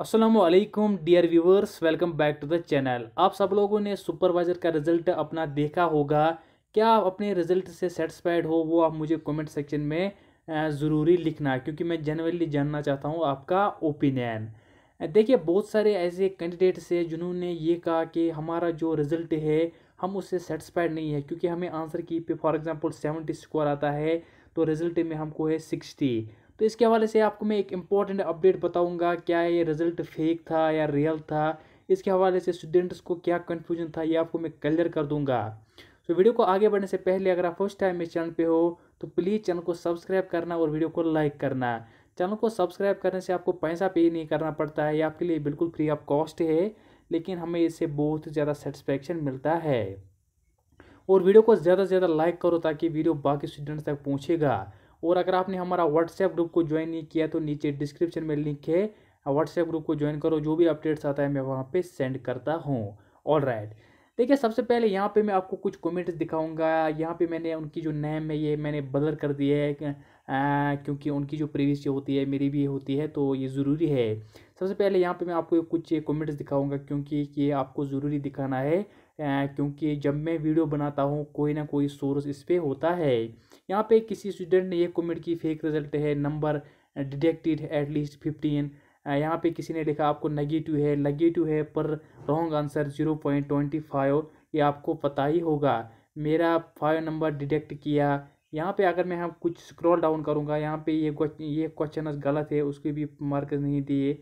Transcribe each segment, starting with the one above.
Aslam dear viewers welcome back to the channel आप सब लोगों ने सुपरवाइज़र का रिज़ल्ट अपना देखा होगा क्या आप अपने रिज़ल्ट से सेटिस्फाइड हो वो आप मुझे कमेंट सेक्शन में ज़रूरी लिखना क्योंकि मैं जनरली जानना चाहता हूँ आपका ओपिनियन देखिए बहुत सारे ऐसे कैंडिडेट्स हैं जिन्होंने ये कहा कि हमारा जो रिज़ल्ट है हम उससे सेटिसफाइड नहीं है क्योंकि हमें आंसर की पे फॉर एग्ज़ाम्पल सेवेंटी स्कोर आता है तो रिज़ल्ट में हमको है सिक्सटी तो इसके हवाले से आपको मैं एक इम्पॉर्टेंट अपडेट बताऊँगा क्या ये रिज़ल्ट फेक था या रियल था इसके हवाले से स्टूडेंट्स को क्या कन्फ्यूजन था ये आपको मैं क्लियर कर दूंगा तो वीडियो को आगे बढ़ने से पहले अगर आप फर्स्ट टाइम इस चैनल पे हो तो प्लीज़ चैनल को सब्सक्राइब करना और वीडियो को लाइक करना चैनल को सब्सक्राइब करने से आपको पैसा पे नहीं करना पड़ता है ये आपके लिए बिल्कुल फ्री ऑफ कॉस्ट है लेकिन हमें इससे बहुत ज़्यादा सेटिस्फेक्शन मिलता है और वीडियो को ज़्यादा से ज़्यादा लाइक करो ताकि वीडियो बाकी स्टूडेंट्स तक पहुँचेगा और अगर आपने हमारा व्हाट्सएप ग्रुप को ज्वाइन नहीं किया तो नीचे डिस्क्रिप्शन में लिंक है व्हाट्सएप ग्रुप को ज्वाइन करो जो भी अपडेट्स आता है मैं वहाँ पर सेंड करता हूँ ऑल राइट देखिए सबसे पहले यहाँ पे मैं आपको कुछ कमेंट्स दिखाऊंगा यहाँ पे मैंने उनकी जो नेम है ये मैंने बदल कर दी है क्योंकि उनकी जो प्रीवियस होती है मेरी भी होती है तो ये ज़रूरी है सबसे पहले यहाँ पे मैं आपको कुछ कमेंट्स दिखाऊंगा क्योंकि ये आपको ज़रूरी दिखाना है क्योंकि जब मैं वीडियो बनाता हूँ कोई ना कोई सोर्स इस पर होता है यहाँ पे किसी स्टूडेंट ने ये कमेंट की फेक रिजल्ट है नंबर डिटेक्टेड एटलीस्ट फिफ्टीन यहाँ पे किसी ने लिखा आपको नेगेटिव है नेगेटिव है पर wrong answer zero point twenty five ये आपको पता ही होगा मेरा फाइव नंबर डिटेक्ट किया यहाँ पे अगर मैं हम कुछ स्क्रॉल डाउन करूँगा यहाँ पे ये ये क्वेश्चन गलत है उसके भी मार्क नहीं दिए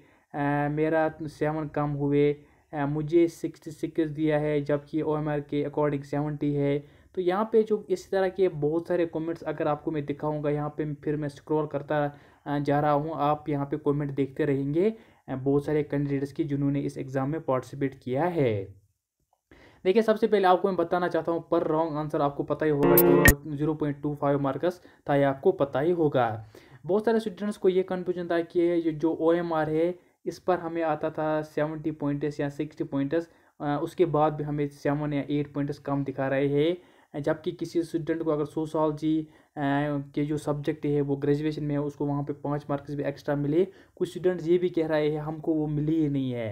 मेरा सेवन कम हुए आ, मुझे सिक्सटी सिक्स दिया है जबकि ओ एम आर के अकॉर्डिंग सेवेंटी है तो यहाँ पे जो इस तरह के बहुत सारे कमेंट्स अगर आपको मैं दिखाऊंगा यहाँ पे फिर मैं स्क्रॉल करता जा रहा हूँ आप यहाँ पे कमेंट देखते रहेंगे बहुत सारे कैंडिडेट्स की जिन्होंने इस एग्ज़ाम में पार्टिसिपेट किया है देखिए सबसे पहले आपको मैं बताना चाहता हूँ पर रॉन्ग आंसर आपको पता ही होगा zero point two five marks था ये आपको पता ही होगा बहुत सारे स्टूडेंट्स को ये कन्फ्यूजन था कि ये जो ओ एम आर है इस पर हमें आता था सेवेंटी पॉइंट्स या सिक्सटी पॉइंट्स उसके बाद भी हमें सेवन या एट पॉइंट्स कम दिखा रहे हैं जबकि किसी स्टूडेंट को अगर सोशोलॉजी के जो सब्जेक्ट है वो ग्रेजुएशन में है उसको वहाँ पे पाँच मार्क्स भी एक्स्ट्रा मिले कुछ स्टूडेंट ये भी कह रहे हैं हमको वो मिली ही नहीं है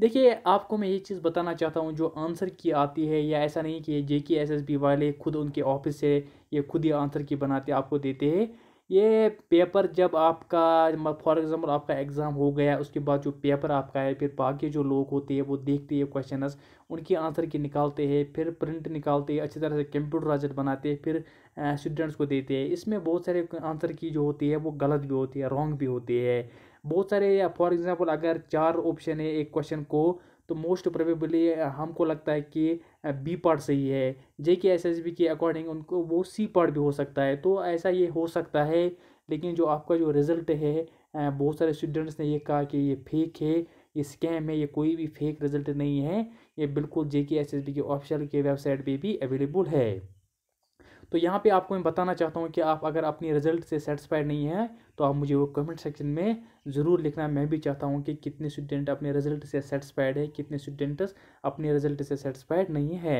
देखिए आपको मैं ये चीज़ बताना चाहता हूँ जो आंसर की आती है या ऐसा नहीं कि जे के एस एस बी वाले खुद उनके ऑफिस से ये खुद ही आंसर की बनाते आपको देते हैं ये पेपर जब आपका फॉर एग्ज़ाम्पल आपका एग्ज़ाम हो गया उसके बाद जो पेपर आपका है फिर बाकी जो लोग होते हैं वो देखते हैं क्वेश्चन उनके आंसर की निकालते हैं फिर प्रिंट निकालते हैं अच्छी तरह से कंप्यूटराइज बनाते हैं फिर स्टूडेंट्स को देते हैं इसमें बहुत सारे आंसर की जो होती है वो गलत भी होती है रॉन्ग भी होती है बहुत सारे फॉर एग्ज़ाम्पल अगर चार ऑप्शन है एक क्वेश्चन को तो मोस्ट प्रोबेबली हमको लगता है कि बी पार्ट सही है J K S S B के अकॉर्डिंग उनको वो सी पार्ट भी हो सकता है तो ऐसा ये हो सकता है लेकिन जो आपका जो रिज़ल्ट है बहुत सारे स्टूडेंट्स ने ये कहा कि ये फेक है ये स्कैम है ये कोई भी फेक रिज़ल्ट नहीं है ये बिल्कुल J K S S B के ऑफिशियल के वेबसाइट पर भी अवेलेबल है तो यहाँ पे आपको मैं बताना चाहता हूँ कि आप अगर अपनी रिज़ल्ट से सेटिस्फाइड नहीं हैं तो आप मुझे वो कमेंट सेक्शन में ज़रूर लिखना मैं भी चाहता हूँ कि कितने स्टूडेंट अपने रिज़ल्ट से सेटिसफाइड है कितने स्टूडेंट्स अपने रिज़ल्ट से सेटिसफाइड नहीं है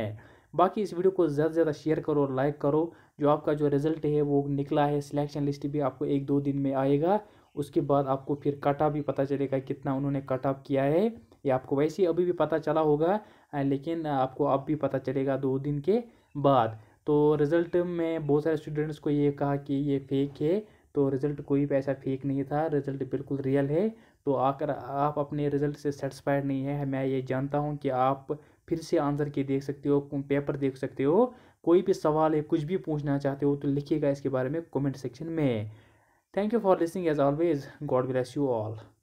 बाकी इस वीडियो को ज़्यादा से ज़्यादा शेयर करो और लाइक करो जो आपका जो रिज़ल्ट है वो निकला है सिलेक्शन लिस्ट भी आपको एक दो दिन में आएगा उसके बाद आपको फिर कट ऑफ भी पता चलेगा कितना उन्होंने कट ऑफ किया है ये आपको वैसे ही अभी भी पता चला होगा लेकिन आपको अब भी पता चलेगा दो दिन के बाद तो रिज़ल्ट में बहुत सारे स्टूडेंट्स को ये कहा कि ये फेक है तो रिज़ल्ट कोई भी ऐसा फेक नहीं था रिज़ल्ट बिल्कुल रियल है तो आकर आप अपने रिज़ल्ट से सेटिस्फाइड नहीं है मैं ये जानता हूँ कि आप फिर से आंसर के देख सकते हो पेपर देख सकते हो कोई भी सवाल है कुछ भी पूछना चाहते हो तो लिखिएगा इसके बारे में कमेंट सेक्शन में thank you for listening as always God bless you all